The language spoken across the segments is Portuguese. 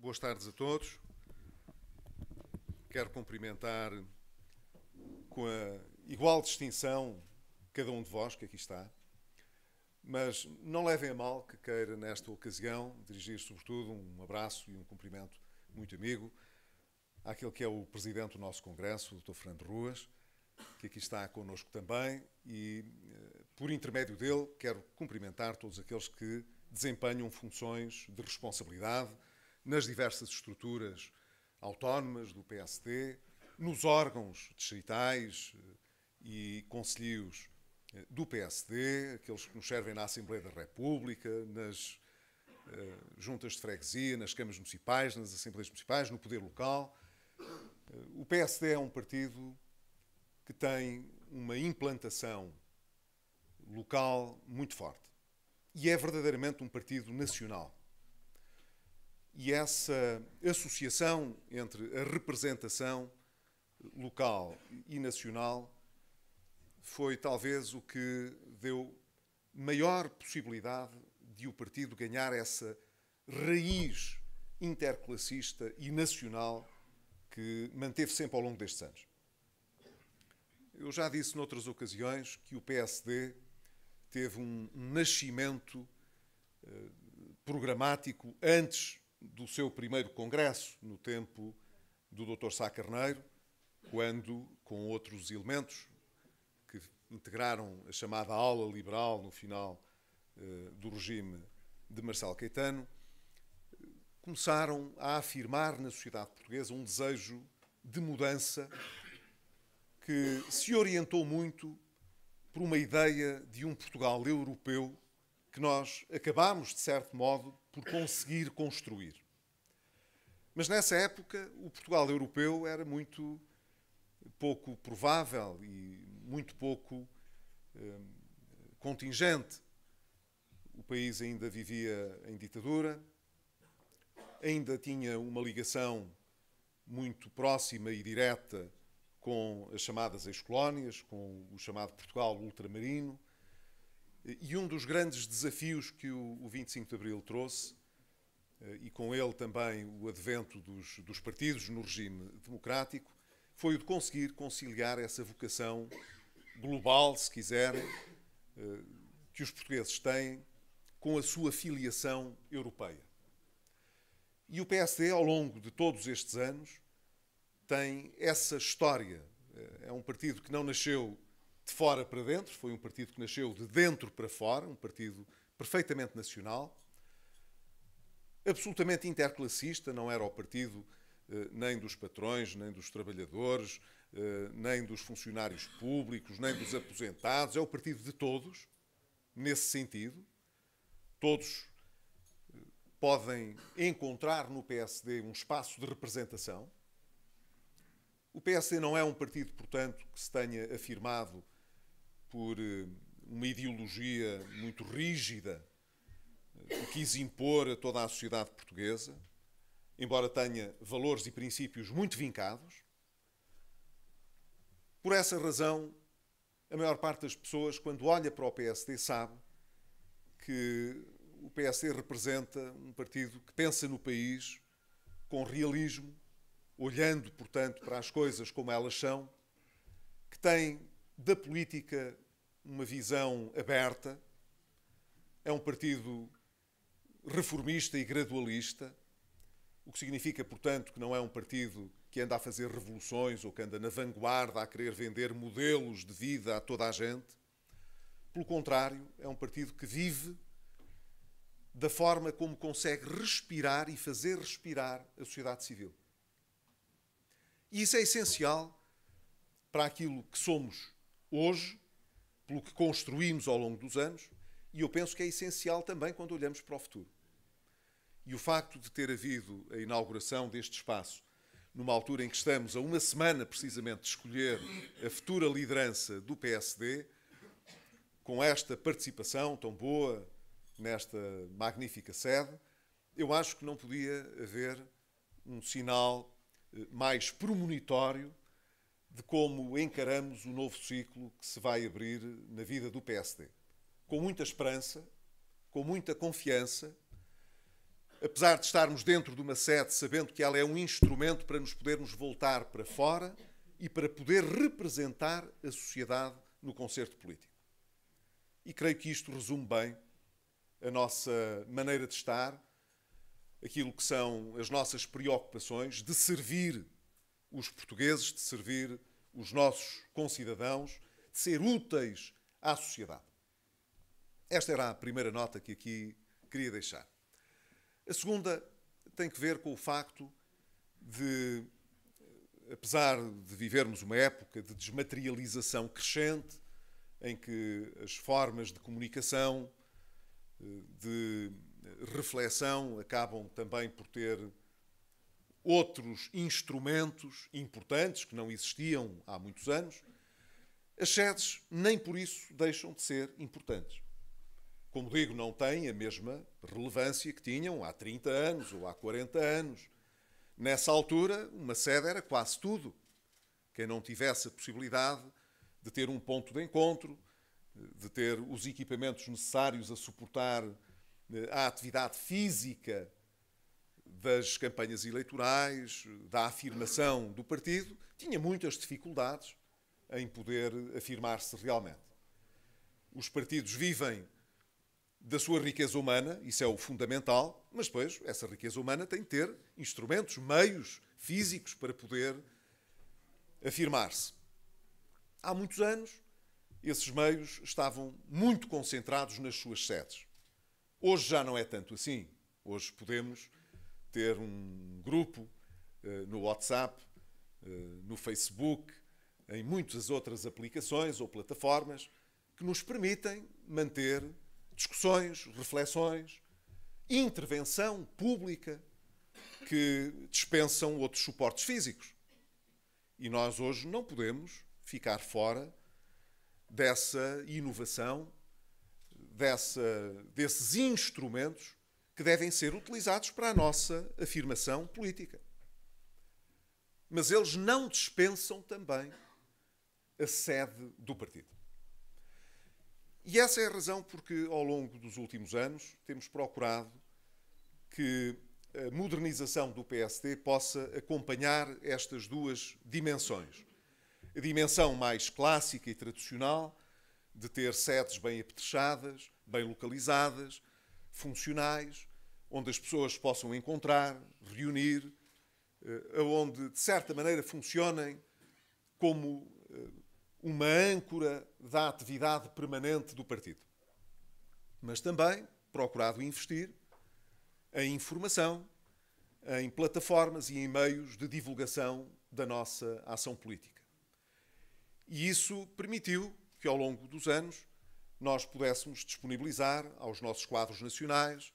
Boas tardes a todos. Quero cumprimentar com a igual distinção cada um de vós que aqui está, mas não levem a mal que queira, nesta ocasião, dirigir sobretudo um abraço e um cumprimento muito amigo àquele que é o presidente do nosso Congresso, o Dr. Fernando Ruas, que aqui está connosco também, e eh, por intermédio dele quero cumprimentar todos aqueles que desempenham funções de responsabilidade nas diversas estruturas autónomas do PSD, nos órgãos distritais eh, e conselhos eh, do PSD, aqueles que nos servem na Assembleia da República, nas eh, juntas de freguesia, nas câmaras municipais, nas assembleias municipais, no poder local. O PSD é um partido que tem uma implantação local muito forte e é verdadeiramente um partido nacional e essa associação entre a representação local e nacional foi talvez o que deu maior possibilidade de o partido ganhar essa raiz interclassista e nacional que manteve sempre ao longo destes anos. Eu já disse noutras ocasiões que o PSD teve um nascimento eh, programático antes do seu primeiro congresso, no tempo do Dr. Sá Carneiro, quando, com outros elementos que integraram a chamada aula liberal no final eh, do regime de Marcelo Caetano, começaram a afirmar na sociedade portuguesa um desejo de mudança que se orientou muito por uma ideia de um Portugal europeu que nós acabámos, de certo modo, por conseguir construir. Mas nessa época, o Portugal europeu era muito pouco provável e muito pouco hum, contingente. O país ainda vivia em ditadura, ainda tinha uma ligação muito próxima e direta com as chamadas ex-colónias, com o chamado Portugal ultramarino, e um dos grandes desafios que o 25 de Abril trouxe, eh, e com ele também o advento dos, dos partidos no regime democrático, foi o de conseguir conciliar essa vocação global, se quiserem, eh, que os portugueses têm com a sua filiação europeia. E o PSD, ao longo de todos estes anos, tem essa história. Eh, é um partido que não nasceu de fora para dentro, foi um partido que nasceu de dentro para fora, um partido perfeitamente nacional, absolutamente interclassista, não era o partido eh, nem dos patrões, nem dos trabalhadores, eh, nem dos funcionários públicos, nem dos aposentados, é o partido de todos, nesse sentido. Todos eh, podem encontrar no PSD um espaço de representação. O PSD não é um partido, portanto, que se tenha afirmado por eh, uma ideologia muito rígida que quis impor a toda a sociedade portuguesa, embora tenha valores e princípios muito vincados. Por essa razão, a maior parte das pessoas, quando olha para o PSD, sabe que o PSD representa um partido que pensa no país com realismo, olhando, portanto, para as coisas como elas são, que tem da política uma visão aberta, é um partido reformista e gradualista, o que significa, portanto, que não é um partido que anda a fazer revoluções ou que anda na vanguarda a querer vender modelos de vida a toda a gente. Pelo contrário, é um partido que vive da forma como consegue respirar e fazer respirar a sociedade civil. E isso é essencial para aquilo que somos hoje, pelo que construímos ao longo dos anos, e eu penso que é essencial também quando olhamos para o futuro. E o facto de ter havido a inauguração deste espaço, numa altura em que estamos a uma semana precisamente de escolher a futura liderança do PSD, com esta participação tão boa nesta magnífica sede, eu acho que não podia haver um sinal eh, mais promontório de como encaramos o novo ciclo que se vai abrir na vida do PSD. Com muita esperança, com muita confiança, apesar de estarmos dentro de uma sede, sabendo que ela é um instrumento para nos podermos voltar para fora e para poder representar a sociedade no concerto político. E creio que isto resume bem a nossa maneira de estar, aquilo que são as nossas preocupações de servir os portugueses, de servir os nossos concidadãos, de ser úteis à sociedade. Esta era a primeira nota que aqui queria deixar. A segunda tem que ver com o facto de, apesar de vivermos uma época de desmaterialização crescente, em que as formas de comunicação, eh, de reflexão, acabam também por ter outros instrumentos importantes que não existiam há muitos anos, as sedes nem por isso deixam de ser importantes. Como digo, não têm a mesma relevância que tinham há 30 anos ou há 40 anos. Nessa altura, uma sede era quase tudo. Quem não tivesse a possibilidade de ter um ponto de encontro, de ter os equipamentos necessários a suportar eh, a atividade física das campanhas eleitorais, da afirmação do partido, tinha muitas dificuldades em poder afirmar-se realmente. Os partidos vivem da sua riqueza humana, isso é o fundamental, mas depois essa riqueza humana tem de ter instrumentos, meios físicos para poder afirmar-se. Há muitos anos, esses meios estavam muito concentrados nas suas sedes. Hoje já não é tanto assim. Hoje podemos ter um grupo uh, no WhatsApp, uh, no Facebook, em muitas outras aplicações ou plataformas que nos permitem manter discussões, reflexões, intervenção pública que dispensam outros suportes físicos. E nós hoje não podemos ficar fora dessa inovação, dessa, desses instrumentos que devem ser utilizados para a nossa afirmação política. Mas eles não dispensam também a sede do partido. E essa é a razão porque, ao longo dos últimos anos, temos procurado que a modernização do PSD possa acompanhar estas duas dimensões. A dimensão mais clássica e tradicional, de ter sedes bem apetrechadas, bem localizadas, funcionais, onde as pessoas possam encontrar, reunir, eh, onde, de certa maneira, funcionem como eh, uma âncora da atividade permanente do partido. Mas também procurado investir em informação, em plataformas e em meios de divulgação da nossa ação política. E isso permitiu que, ao longo dos anos, nós pudéssemos disponibilizar aos nossos quadros nacionais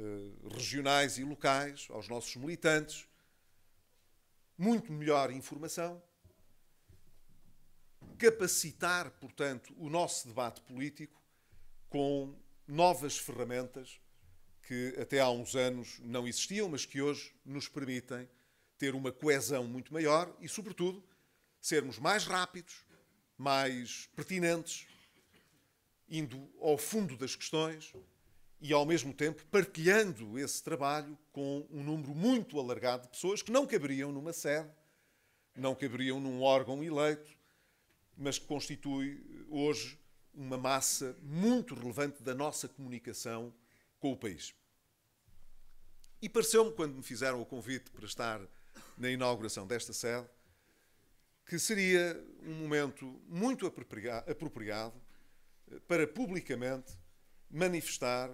eh, regionais e locais, aos nossos militantes, muito melhor informação, capacitar, portanto, o nosso debate político com novas ferramentas que até há uns anos não existiam, mas que hoje nos permitem ter uma coesão muito maior e, sobretudo, sermos mais rápidos, mais pertinentes, indo ao fundo das questões e, ao mesmo tempo, partilhando esse trabalho com um número muito alargado de pessoas que não caberiam numa sede, não caberiam num órgão eleito, mas que constitui eh, hoje uma massa muito relevante da nossa comunicação com o país. E pareceu-me, quando me fizeram o convite para estar na inauguração desta sede, que seria um momento muito apropriado eh, para publicamente manifestar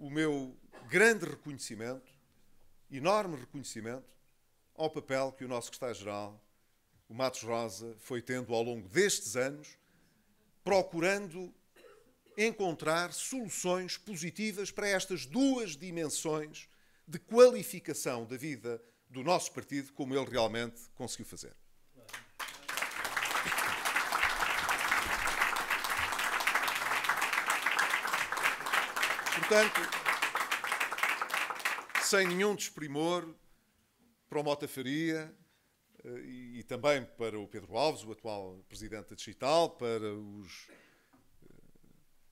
o meu grande reconhecimento, enorme reconhecimento, ao papel que o nosso secretário-geral, o Matos Rosa, foi tendo ao longo destes anos, procurando encontrar soluções positivas para estas duas dimensões de qualificação da vida do nosso partido, como ele realmente conseguiu fazer. Portanto, sem nenhum desprimor, para o Mota Faria eh, e, também para o Pedro Alves, o atual presidente da Digital, para os eh,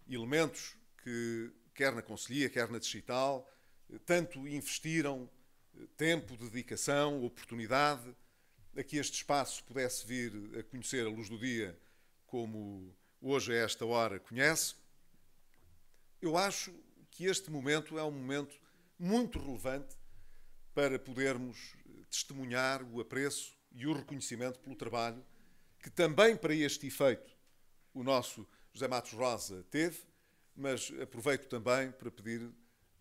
elementos que, quer na Conselhia, quer na Digital, eh, tanto investiram tempo, dedicação, oportunidade a que este espaço pudesse vir a conhecer a luz do dia como hoje, a esta hora, conhece. Eu acho que este momento é um momento muito relevante para podermos eh, testemunhar o apreço e o reconhecimento pelo trabalho que também para este efeito o nosso José Matos Rosa teve, mas aproveito também para pedir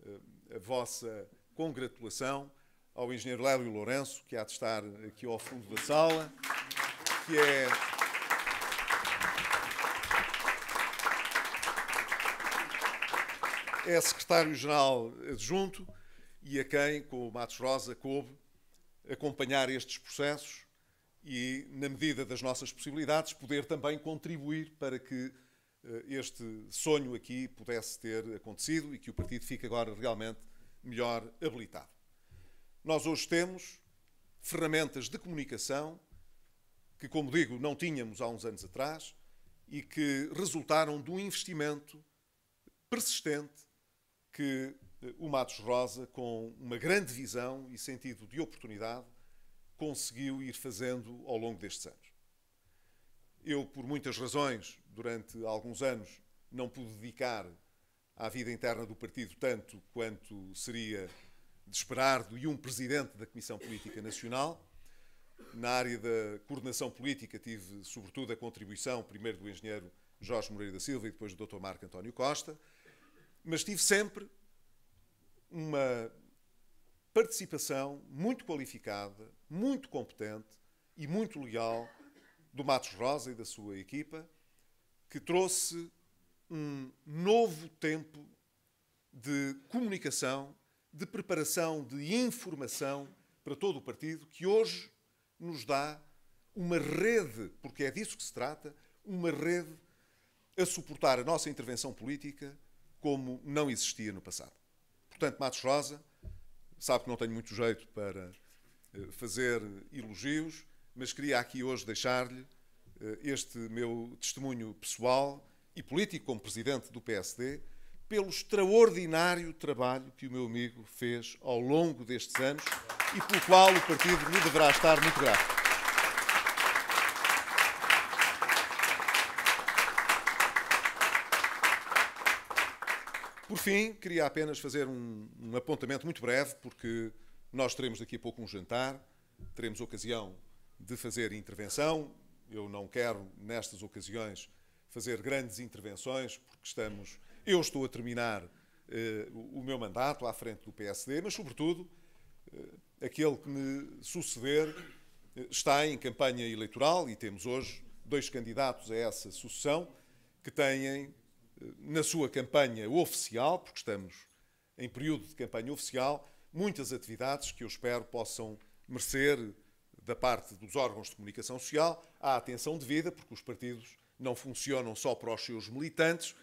eh, a vossa congratulação ao engenheiro Lélio Lourenço, que há de estar aqui ao fundo da sala, que é é secretário-geral adjunto e a quem, com o Matos Rosa, coube acompanhar estes processos e, na medida das nossas possibilidades, poder também contribuir para que eh, este sonho aqui pudesse ter acontecido e que o partido fique agora realmente melhor habilitado. Nós hoje temos ferramentas de comunicação que, como digo, não tínhamos há uns anos atrás e que resultaram de um investimento persistente que eh, o Matos Rosa, com uma grande visão e sentido de oportunidade, conseguiu ir fazendo ao longo destes anos. Eu, por muitas razões, durante alguns anos, não pude dedicar à vida interna do partido tanto quanto seria de esperar de um presidente da Comissão Política Nacional. Na área da coordenação política, tive sobretudo a contribuição, primeiro do engenheiro Jorge Moreira da Silva e depois do Dr. Marco António Costa mas tive sempre uma participação muito qualificada, muito competente e muito leal do Matos Rosa e da sua equipa, que trouxe um novo tempo de comunicação, de preparação, de informação para todo o partido, que hoje nos dá uma rede, porque é disso que se trata, uma rede a suportar a nossa intervenção política como não existia no passado. Portanto, Matos Rosa, sabe que não tenho muito jeito para eh, fazer elogios, mas queria aqui hoje deixar-lhe eh, este meu testemunho pessoal e político como presidente do PSD pelo extraordinário trabalho que o meu amigo fez ao longo destes anos e pelo qual o partido me deverá estar muito grato. Por fim, queria apenas fazer um, um apontamento muito breve, porque nós teremos daqui a pouco um jantar, teremos ocasião de fazer intervenção. Eu não quero, nestas ocasiões, fazer grandes intervenções, porque estamos. Eu estou a terminar eh, o meu mandato à frente do PSD, mas, sobretudo, eh, aquele que me suceder eh, está em campanha eleitoral e temos hoje dois candidatos a essa sucessão que têm na sua campanha oficial, porque estamos em período de campanha oficial, muitas atividades que eu espero possam merecer, da parte dos órgãos de comunicação social, a atenção devida, porque os partidos não funcionam só para os seus militantes,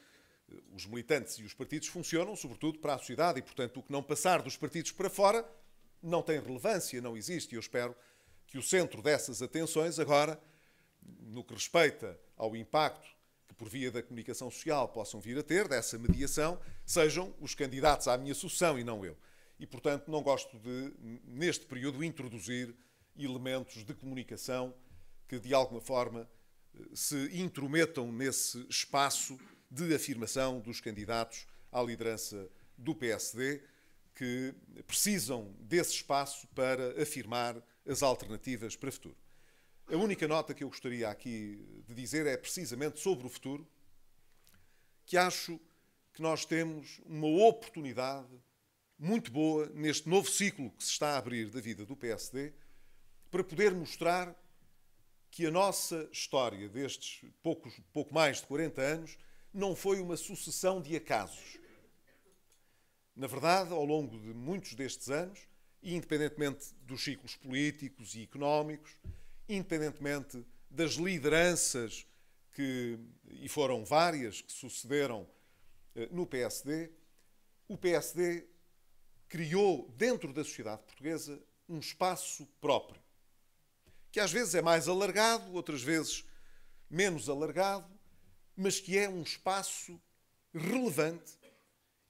os militantes e os partidos funcionam sobretudo para a sociedade e, portanto, o que não passar dos partidos para fora não tem relevância, não existe. E eu espero que o centro dessas atenções, agora, no que respeita ao impacto que por via da comunicação social possam vir a ter dessa mediação sejam os candidatos à minha sucessão e não eu. E, portanto, não gosto de, neste período, introduzir elementos de comunicação que, de alguma forma, eh, se intrometam nesse espaço de afirmação dos candidatos à liderança do PSD, que precisam desse espaço para afirmar as alternativas para o futuro. A única nota que eu gostaria aqui de dizer é precisamente sobre o futuro, que acho que nós temos uma oportunidade muito boa neste novo ciclo que se está a abrir da vida do PSD para poder mostrar que a nossa história destes poucos, pouco mais de 40 anos não foi uma sucessão de acasos. Na verdade, ao longo de muitos destes anos, independentemente dos ciclos políticos e económicos, independentemente das lideranças que, e foram várias, que sucederam eh, no PSD, o PSD criou dentro da sociedade portuguesa um espaço próprio, que às vezes é mais alargado, outras vezes menos alargado, mas que é um espaço relevante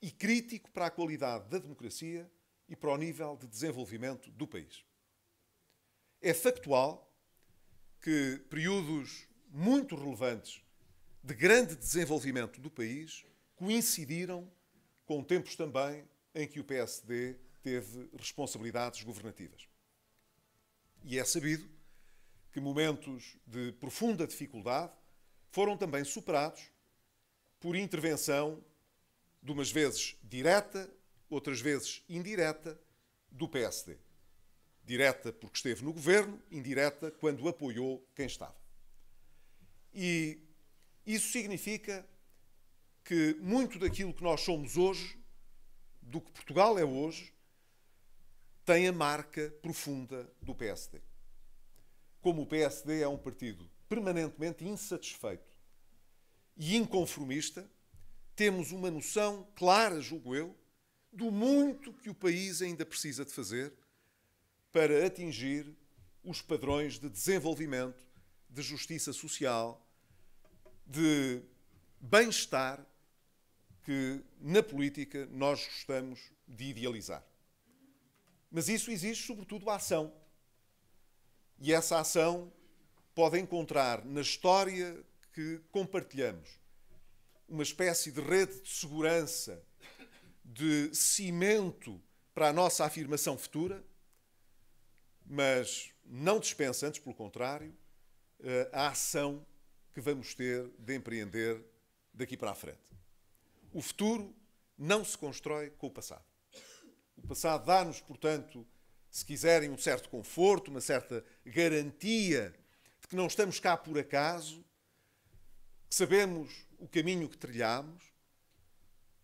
e crítico para a qualidade da democracia e para o nível de desenvolvimento do país. É factual que períodos muito relevantes de grande desenvolvimento do país coincidiram com tempos também em que o PSD teve responsabilidades governativas. E é sabido que momentos de profunda dificuldade foram também superados por intervenção, de umas vezes direta, outras vezes indireta, do PSD direta porque esteve no governo, indireta quando apoiou quem estava. E isso significa que muito daquilo que nós somos hoje, do que Portugal é hoje, tem a marca profunda do PSD. Como o PSD é um partido permanentemente insatisfeito e inconformista, temos uma noção clara, julgo eu, do muito que o país ainda precisa de fazer para atingir os padrões de desenvolvimento, de justiça social, de bem-estar que na política nós gostamos de idealizar. Mas isso exige, sobretudo, a ação. E essa ação pode encontrar na história que compartilhamos uma espécie de rede de segurança, de cimento para a nossa afirmação futura mas não dispensa, antes pelo contrário, eh, a ação que vamos ter de empreender daqui para a frente. O futuro não se constrói com o passado. O passado dá-nos, portanto, se quiserem, um certo conforto, uma certa garantia de que não estamos cá por acaso, que sabemos o caminho que trilhamos,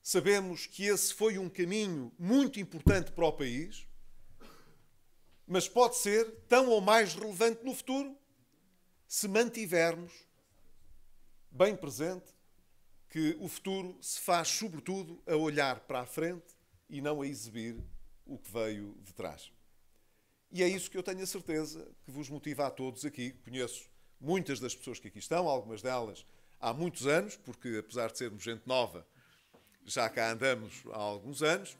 sabemos que esse foi um caminho muito importante para o país mas pode ser tão ou mais relevante no futuro se mantivermos bem presente que o futuro se faz, sobretudo, a olhar para a frente e não a exibir o que veio de trás. E é isso que eu tenho a certeza que vos motiva a todos aqui. Conheço muitas das pessoas que aqui estão, algumas delas há muitos anos, porque apesar de sermos gente nova, já cá andamos há alguns anos.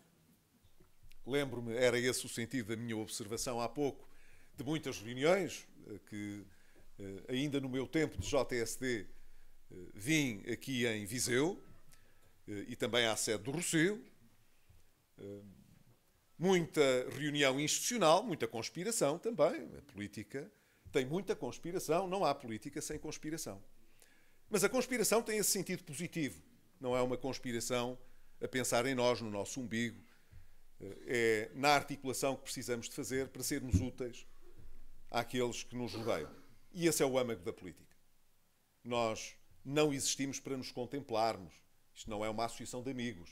Lembro-me, era esse o sentido da minha observação há pouco, de muitas reuniões eh, que, eh, ainda no meu tempo de JSD, eh, vim aqui em Viseu e também à sede do Rosseu. Muita reunião institucional, muita conspiração também. A política tem muita conspiração, não há política sem conspiração. Mas a conspiração tem esse sentido positivo. Não é uma conspiração a pensar em nós, no nosso umbigo, eh, é na articulação que precisamos de fazer para sermos úteis àqueles que nos rodeiam. E esse é o âmago da política. Nós não existimos para nos contemplarmos. Isto não é uma associação de amigos.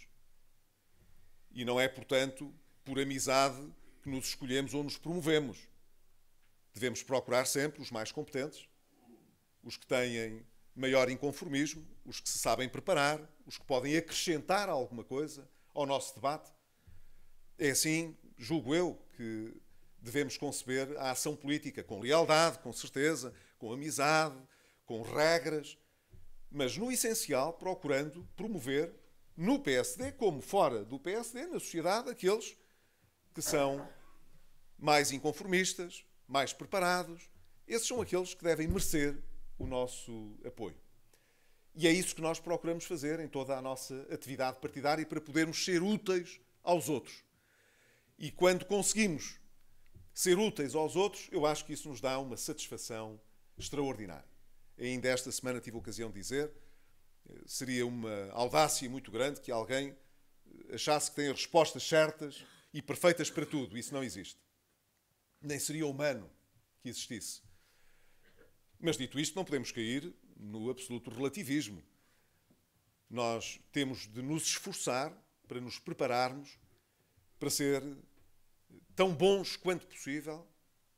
E não é, portanto, por amizade que nos escolhemos ou nos promovemos. Devemos procurar sempre os mais competentes, os que têm maior inconformismo, os que se sabem preparar, os que podem acrescentar alguma coisa ao nosso debate é assim, julgo eu, que devemos conceber a ação política, com lealdade, com certeza, com amizade, com regras, mas no essencial procurando promover no PSD, como fora do PSD, na sociedade, aqueles que são mais inconformistas, mais preparados. Esses são aqueles que devem merecer o nosso apoio. E é isso que nós procuramos fazer em toda a nossa atividade partidária para podermos ser úteis aos outros. E quando conseguimos ser úteis aos outros, eu acho que isso nos dá uma satisfação extraordinária. Ainda esta semana tive a ocasião de dizer, eh, seria uma audácia muito grande que alguém eh, achasse que tem as respostas certas e perfeitas para tudo. Isso não existe. Nem seria humano que existisse. Mas dito isto, não podemos cair no absoluto relativismo. Nós temos de nos esforçar para nos prepararmos para ser tão bons quanto possível,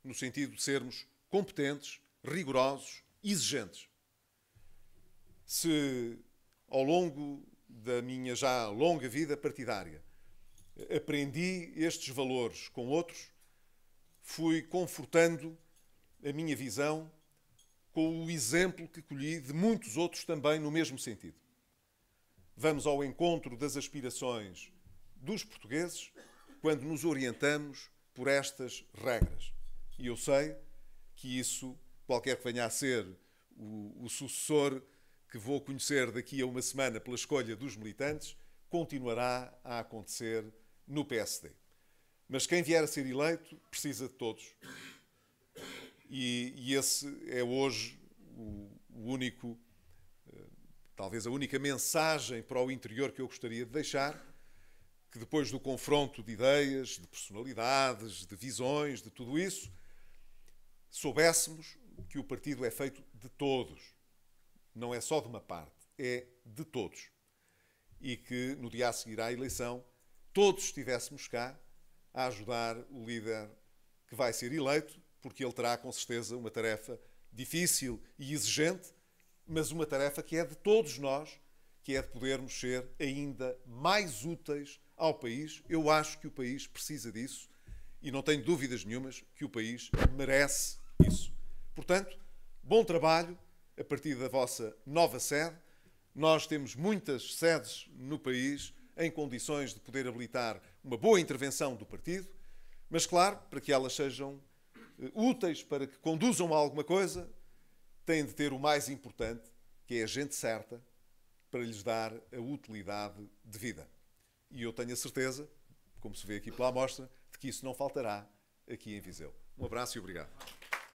no sentido de sermos competentes, rigorosos, exigentes. Se ao longo da minha já longa vida partidária aprendi estes valores com outros, fui confortando a minha visão com o exemplo que colhi de muitos outros também no mesmo sentido. Vamos ao encontro das aspirações dos portugueses quando nos orientamos por estas regras. E eu sei que isso, qualquer que venha a ser o, o sucessor que vou conhecer daqui a uma semana pela escolha dos militantes, continuará a acontecer no PSD. Mas quem vier a ser eleito precisa de todos. E, e esse é hoje o, o único, eh, talvez a única mensagem para o interior que eu gostaria de deixar que depois do confronto de ideias, de personalidades, de visões, de tudo isso, soubéssemos que o partido é feito de todos. Não é só de uma parte, é de todos. E que no dia a seguir à eleição, todos estivéssemos cá a ajudar o líder que vai ser eleito, porque ele terá com certeza uma tarefa difícil e exigente, mas uma tarefa que é de todos nós, que é de podermos ser ainda mais úteis ao país. Eu acho que o país precisa disso e não tenho dúvidas nenhumas que o país merece isso. Portanto, bom trabalho a partir da vossa nova sede. Nós temos muitas sedes no país em condições de poder habilitar uma boa intervenção do partido, mas, claro, para que elas sejam eh, úteis, para que conduzam a alguma coisa, têm de ter o mais importante, que é a gente certa, para lhes dar a utilidade devida. E eu tenho a certeza, como se vê aqui pela amostra, de que isso não faltará aqui em Viseu. Um abraço e obrigado.